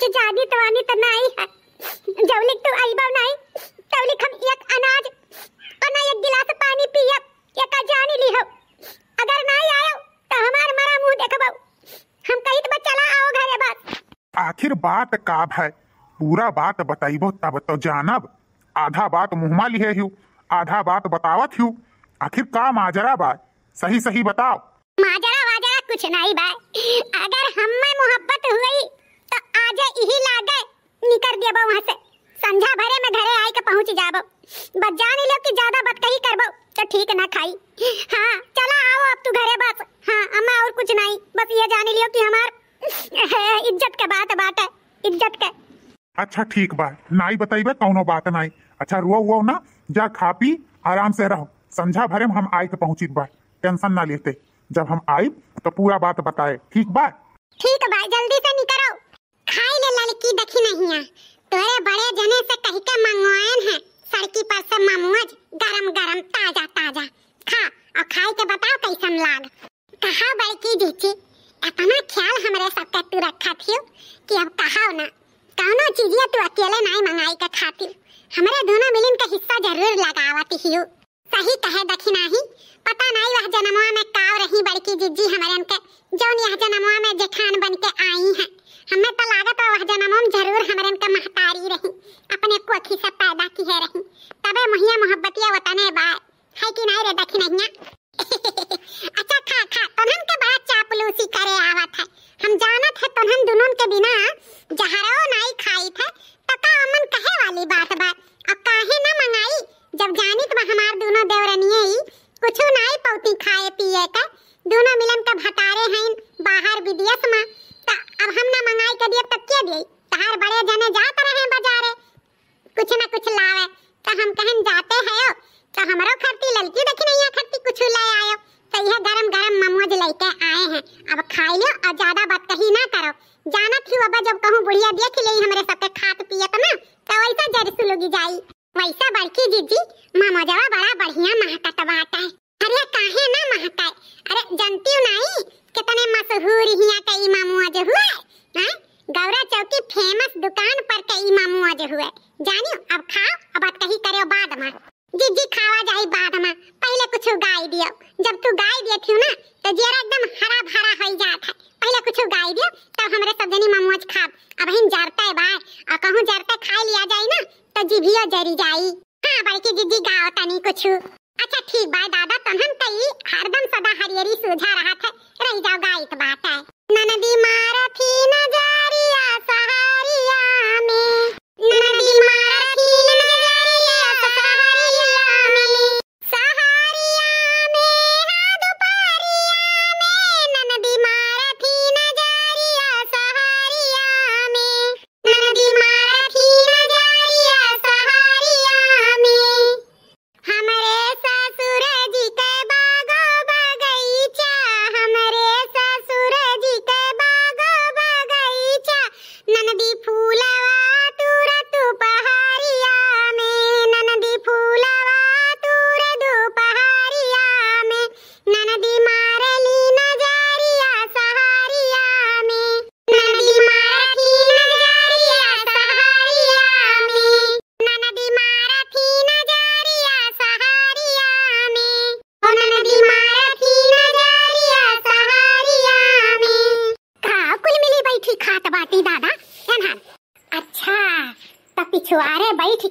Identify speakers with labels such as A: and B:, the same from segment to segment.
A: कुछ जानी तवानी त तो नाही जवलिक तू आईबा नाही तवलिक हम एक अनाज और ना एक गिलास पानी पियब एका जानी ली हो अगर नहीं आयो तो हमार मरा मुंह देखबो हम कहित तो बा चला आओ घरे
B: बात आखिर बात का है पूरा बात बताइबो तब तो जानब आधा बात मुहमा लिए हूँ आधा बात बतावत हूँ आखिर का माजरा बा सही सही बताओ
A: माजरा वाजरा
B: कुछ नहीं बा अगर हम में मोहब्बत
A: हुई इही लागे निकर बा वहां से संझा भरे में घरे आई के पहुंच जाबो बस जान लो कि ज्यादा बात कही करबो तो ठीक ना खाई हां चला आओ अब तू घरे बस हां अम्मा और कुछ नहीं बस ये जान लियो कि हमार इज्जत के बात बात है
B: इज्जत के अच्छा ठीक बा नाई बताइबे कौनो बात नहीं अच्छा रुआ हुआ ना जा खा पी आराम से रहो समझा भरे हम आए के पहुंची बा टेंशन ना लेते जब हम आए तो पूरा बात बताए ठीक बा ठीक भाई जल्दी
A: से निकलो खाए ले ललकी दखी नहिया तोरे बड़े जने से कह के मंगवाएन है सड़की पर से ममुज गरम गरम ताजा ताजा खा और खाई के बताओ कैसन लाग कहा बड़की दीची अपना ख्याल हमरे सबके तू रखा थियो कि अब कहा ना कौनो चीजिया तू अकेले नहीं मंगाई के खाती हमरे दोनों मिलिन का हिस्सा जरूर लगावती हियो सही कहे दखी नहीं पता नहीं वह जनमवा में काव रही बड़की जिज्जी हमारे के जौन यह जनमवा में जेठान बन के आई है हमें तो लागत वह जन्म में जरूर हमरन का महतारी रही अपने को अखी सब पैदा की है रही तबे महिया मोहब्बतिया वतने बात जीजी मामोजवा बड़ा बढ़िया महकत बाटे अरे काहे ना महकाय अरे जनती नहीं कितने मशहूर हिया का ई मामोज हुआ है हाँ? गौरा चौकी फेमस दुकान पर का ई मामोज हुआ जानियो अब खाओ अब बात कही करे बाद में जीजी खावा जाई बाद में पहले कुछ गाय दियो जब तू गाय दिए थी ना तो जेरा एकदम हरा भरा हो जात है पहले कुछ गाय दियो तब हमरे सब जनी मामोज खाब अब हिन जरता है बाय और कहूं जरता खाई लिया जाई ना तो जीभियो जरी जाई हां बड़की दीदी गाओ तनी कुछ अच्छा ठीक बाय दादा तहन तई हरदम सदा हरियरी सुझा रहा था रही जाओ गायक बा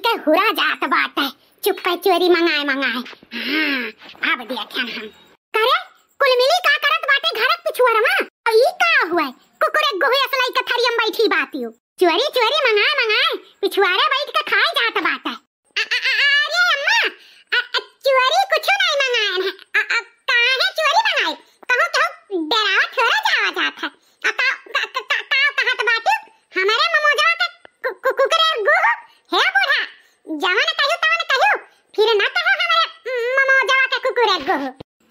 A: के हुरा जात बाटे चुप पे चोरी मंगाए मंगाए हां अब दिया ध्यान हम करे कुल मिली का करत बाटे घरक पिछुआ रमा और ई का हुआ है कुकुरे गोहे असलाई के थरियम बैठी बात बातियो चोरी चोरी मंगाए मंगाए पिछुआरे बैठ के खाए जात बात है अरे अम्मा चोरी कुछ नहीं मंगाए है है चोरी मंगाए कहो कहो डरावत थोड़ा जावा जात है अब जवन कहू तवन कहियो फिर ना कहो हमारे ममो जवा के कुकुर एक गो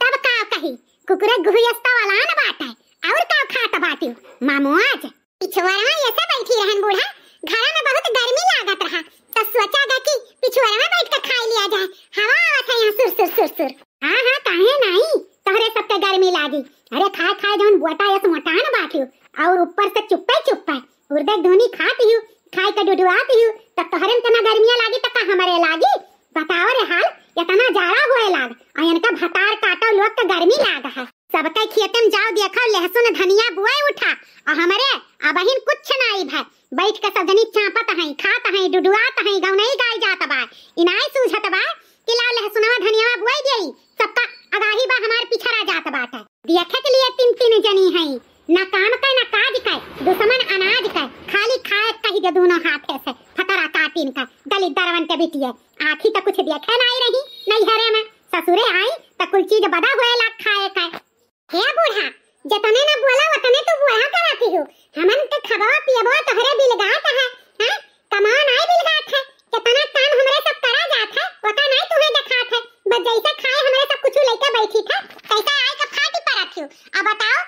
A: तब का कही कुकुर गुह यस्ता वाला ना बात है और का खात बाटी मामो आज पिछुआरवा ऐसे बैठी रहन बूढ़ा घर में बहुत गर्मी लागत रहा तो सोचा गा कि पिछुआरवा बैठ के खाई लिया जाए हवा आवत है यहां सुर सुर सुर सुर हां हां काहे नहीं तोहरे सबके गर्मी लागी अरे खा खा जवन बोटा यस मोटा ना बाटियो और ऊपर से चुप्पे चुप आ हमारे आ बहिन कुछ ना आई भाई बैठ के सब जनी चापत हैं खात हैं डुडुआत हैं गाँव नहीं गाय जात बा इनाय सूझत बा कि लाल लहसुनवा धनियावा बुआई गई सबका अगाही बा हमार पीछा रह जात बात है देखे के लिए तीन तीन जनी हैं ना काम का ना काज का दुश्मन अनाज का खाली खाए कही के दोनों हाथ ऐसे फतरा काटिन का दलित दरवन के बेटी है आखी तो कुछ देखे ना आई रही नहीं हरे में ससुरे आई तो कुल चीज बड़ा हुए लाग खाए का हे बूढ़ा जतने ना बोला वतने तो बोया करा थी हो हमन के तो खबवा पियबवा तोहरे बिल गात है हैं कमान आए बिल गात है कितना काम हमरे सब करा जात है पता नहीं तुम्हें दिखात है बस जैसे खाए हमरे सब कुछ लेके बैठी था तैसा आए का खाती परत हो अब बताओ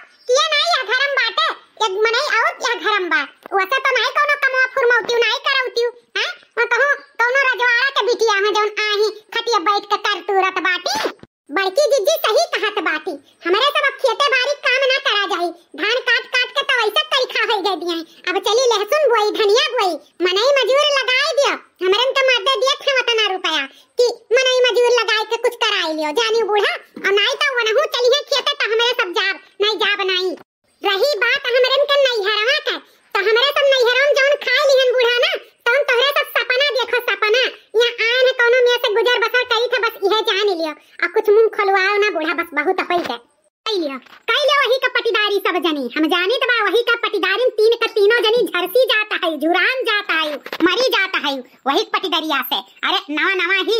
A: धान काट काट के तो ऐसा तरीका हो गई दिया अब चली लहसुन बोई धनिया बोई मनई मजूर लगाए दियो हमरन तो मदद दिया था वतना रुपया कि मनई मजूर लगाए के कुछ कराए लियो जानी बूढ़ा और नहीं तो वनहु चली है खेत तो हमरे सब जाब नहीं जाब नहीं रही बात हमरन के हरवा के तो हमरे सब नहीं हरम जौन खा लिहन बूढ़ा ना तौन तो तोहरे सब सपना देखो सपना या आन कोनो में से गुजर बसर करी था बस इहे जान लियो और कुछ मुंह खोलवाओ ना बूढ़ा बस बहुत होई गए सब जनी हम जानी तबा तो वही का पटीदारी तीन का तीनों जनी झरसी जाता है जुरान जाता है मरी जाता है वही पटीदरिया से अरे नवा नवा ही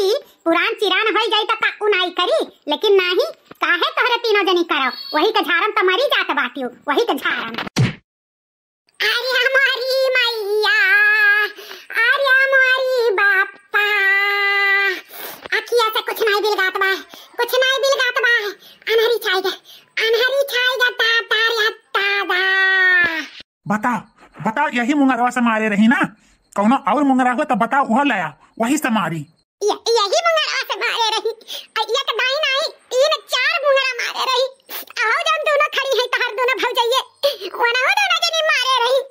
A: पुरान चिरान हो जाई तो काकू नाई करी लेकिन नाही काहे तोहरे तीनों जनी करो वही का झारम तो मरी जाता बाटियो वही का झारम कुछ नहीं बिल गात बा कुछ नहीं बिल गात बा अनहरी
B: छाई गए अनहरी छाई बता बता यही मुंगरवा समारे रही ना कौनो और मुंगरा हुआ तो बता वह लाया वही से मारी यही मुंगरवा दाई तो चार मुंगरा
A: मारे रही आओ जब दोनों खड़ी तहर दोनों जाइए वना हो दोनों जनी मारे रही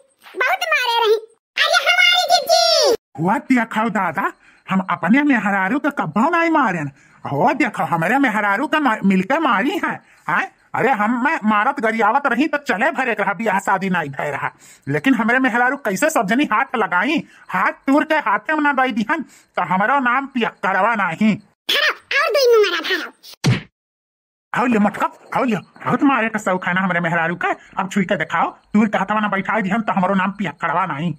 A: बहुत मारे रही
B: अरे हमारी हुआ खाओ दादा हम अपने में हरारू का कब्बा नहीं मारे हो देखो हमारे में हरारू का मिलकर मारी है, है? अरे हम मैं मारत गरियावत रही तो चले भरे रहा बियाह शादी नहीं भय रहा लेकिन हमारे मेहरारू कैसे सब्जनी हाथ लगाई हाथ टूर के हाथे ना दई दिहन तो हमारा नाम करवा नहीं आओ आओ का सौ खाना हमारे मेहरारू का अब छुई के दिखाओ टूर के हाथवा ना बैठा हम तो हमारो नाम करवा नहीं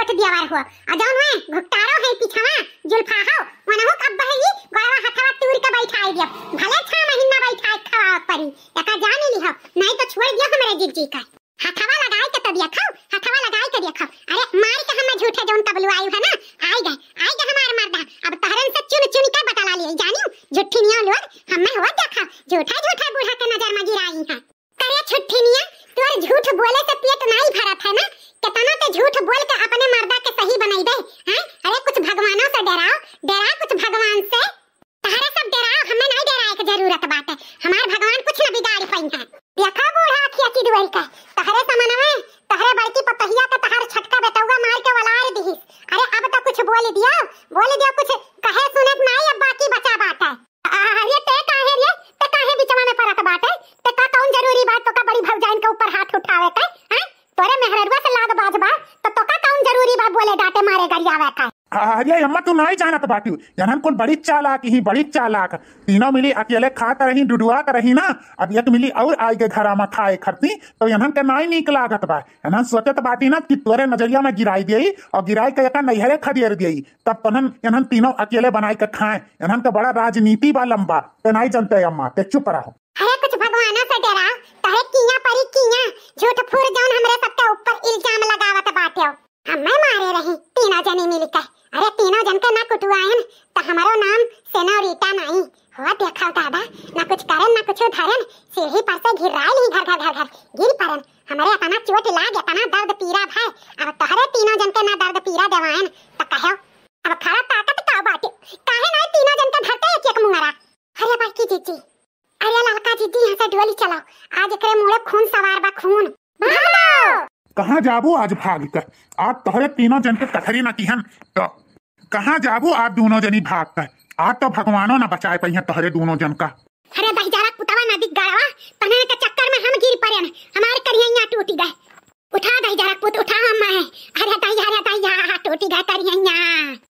A: छोट दियावार हो आ जाउन है घुटारो है पिछवा जुलफा हो हो कब हई गवा हथवा तूर के बैठाई दियो भले छ महीना बैठा खावा परी एका जाने ली हो नहीं तो छोड़ दियो हमरे जिज्जी का हथवा लगाए के तो तब खाओ हथवा लगाए के तो खाओ अरे मार के हम झूठे जोन तबलु आयु है ना आई गए आई गए हमार मर्दा अब तहरन से चुन चुन के बतला लिए जानियो झूठी नियो लोग हमें हो देखा झूठा झूठा बूढ़ा के नजर में गिराई है करे छुट्टी निया तोर झूठ बोले से पेट नहीं भरत है ना कितना तो झूठ बोल के की दुआल का तहरे समान समानवे तहरे बड़की पतहिया का तहर छटका बेटौवा मार के वलार दिहिस अरे अब तो कुछ बोल दिया बोल दिया कुछ कहे सुनत तो नहीं अब बाकी बचा बात है अरे ते काहे रे ते काहे बीच में परत बात है ते का कौन जरूरी बात तो का बड़ी भौजाइन के ऊपर हाथ उठावे का हैं तोरे मेहररवा से लाग बाजबा तो तो का कौन जरूरी बात बोले डाटे
B: मारे गरियावे का अरे अम्मा तू नहीं जाना जानत बाटी जनन कुल बड़ी चालाक ही बड़ी चालाक तीनों मिली अकेले खात रही डुडुआ कर रही ना अब एक मिली और आई के घर आमा खाए खरती तो यनहन के नहीं निक लागत बा यनहन सोचत बाटी ना कि तोरे नजरिया में गिराई दियई और गिराई के एका नैहरे खदेर दियई तब तहन यनहन तीनों अकेले बनाए के खाए यनहन का बड़ा राजनीति बा लंबा ते नहीं जानते अम्मा ते चुप रहो
A: अरे कुछ भगवान से डरा कहे किया परी किया झूठ फूर जौन हमरे सबके ऊपर इल्जाम लगावत बाटे हमें मारे रही तीनों जने मिलकर अरे तीनों जन के तो ना कुटवायन तो हमारो नाम सेना और ईटा नहीं हो देखा दादा ना कुछ करन ना कुछ धरन सीढ़ी पर से घिराए ली घर घर घर घर गिर परन हमारे अपना चोट लाग अपना दर्द पीरा भाई अब तोहरे तीनों जन के तो ना दर्द पीरा देवायन
B: कहाँ जाबू आज भाग कर आज तोहरे तीनों जन के कथरी न किहन तो कहाँ जाबू आप दोनों जनी भाग कर आज तो भगवानों ना बचाए पाई है तोहरे दोनों जन का
A: अरे भाई जरा पुतावा नदी गाड़वा तने के चक्कर में हम गिर पड़े ना हमारे करियैया टूटी गए उठा दई जरा पुत उठा हम है अरे दई अरे दई टूटी गए करियैया